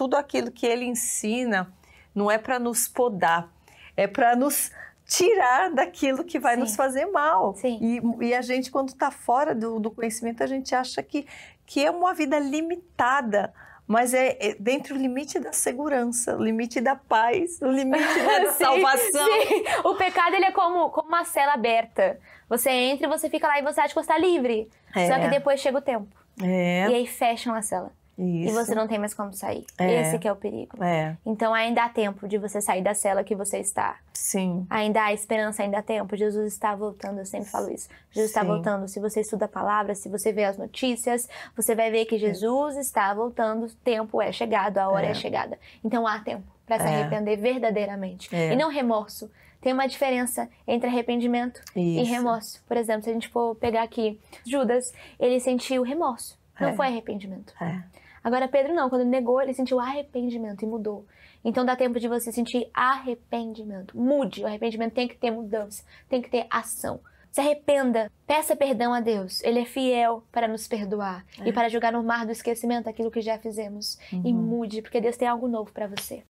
tudo aquilo que ele ensina não é para nos podar, é para nos tirar daquilo que vai Sim. nos fazer mal. E, e, a gente, quando está fora do, do, conhecimento, a gente acha que, que é uma vida limitada, mas é, é dentro do limite da segurança, o limite da paz, o limite da sim, salvação. Sim. O pecado ele é como, como uma cela aberta. Você entra e você fica lá e você acha que você está livre. É. Só que depois chega o tempo. É. E aí fecham a cela. Isso. e você não tem mais como sair. É. Esse que é o perigo. É. Então ainda há tempo de você sair da cela que você está. Sim. Ainda há esperança, ainda há tempo. Jesus está voltando, eu sempre falo isso. Jesus Sim. está voltando. Se você estuda a palavra, se você vê as notícias, você vai ver que é. Jesus é. está voltando. O tempo é chegado, a hora é, é. chegada. Então há tempo para se é. arrepender verdadeiramente. E não remorso. Tem uma diferença entre arrependimento isso. e remorso. Por exemplo, se a gente for pegar aqui Judas, ele sentiu remorso, não foi arrependimento. É. Agora, Pedro não, quando ele negou, ele sentiu arrependimento e mudou. Então dá tempo de você sentir arrependimento. Mude, o arrependimento tem que ter mudança, tem que ter ação. Se arrependa, peça perdão a Deus. Ele é fiel para nos perdoar é. e para jogar no mar do esquecimento aquilo que já fizemos. Uhum. E mude, porque Deus tem algo novo para você.